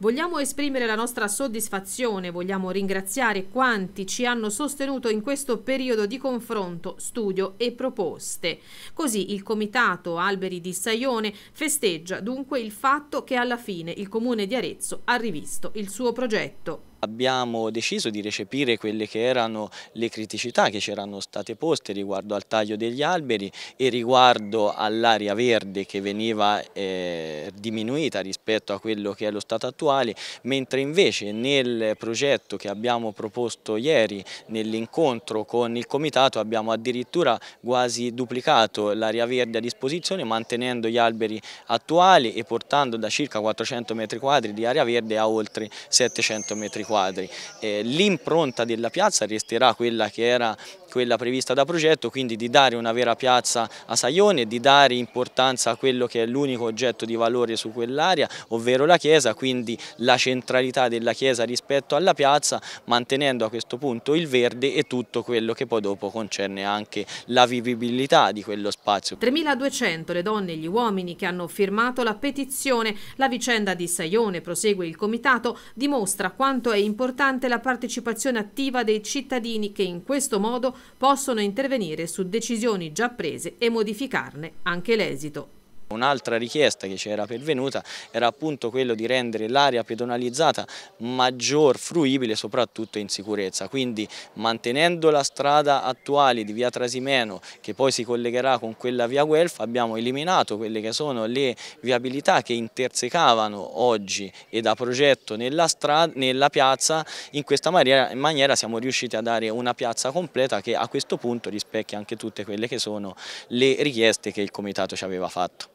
Vogliamo esprimere la nostra soddisfazione, vogliamo ringraziare quanti ci hanno sostenuto in questo periodo di confronto, studio e proposte. Così il Comitato Alberi di Saione festeggia dunque il fatto che alla fine il Comune di Arezzo ha rivisto il suo progetto abbiamo deciso di recepire quelle che erano le criticità che c'erano state poste riguardo al taglio degli alberi e riguardo all'area verde che veniva eh, diminuita rispetto a quello che è lo stato attuale, mentre invece nel progetto che abbiamo proposto ieri nell'incontro con il comitato abbiamo addirittura quasi duplicato l'area verde a disposizione mantenendo gli alberi attuali e portando da circa 400 metri quadri di area verde a oltre 700 metri quadri quadri. Eh, L'impronta della piazza resterà quella che era quella prevista da progetto, quindi di dare una vera piazza a Saione, di dare importanza a quello che è l'unico oggetto di valore su quell'area, ovvero la chiesa, quindi la centralità della chiesa rispetto alla piazza, mantenendo a questo punto il verde e tutto quello che poi dopo concerne anche la vivibilità di quello spazio. 3.200 le donne e gli uomini che hanno firmato la petizione. La vicenda di Saione, prosegue il comitato, dimostra quanto è importante la partecipazione attiva dei cittadini che in questo modo possono intervenire su decisioni già prese e modificarne anche l'esito. Un'altra richiesta che ci era pervenuta era appunto quello di rendere l'area pedonalizzata maggior fruibile soprattutto in sicurezza, quindi mantenendo la strada attuale di via Trasimeno che poi si collegherà con quella via Guelfa abbiamo eliminato quelle che sono le viabilità che intersecavano oggi e da progetto nella, strada, nella piazza, in questa maniera, in maniera siamo riusciti a dare una piazza completa che a questo punto rispecchia anche tutte quelle che sono le richieste che il comitato ci aveva fatto.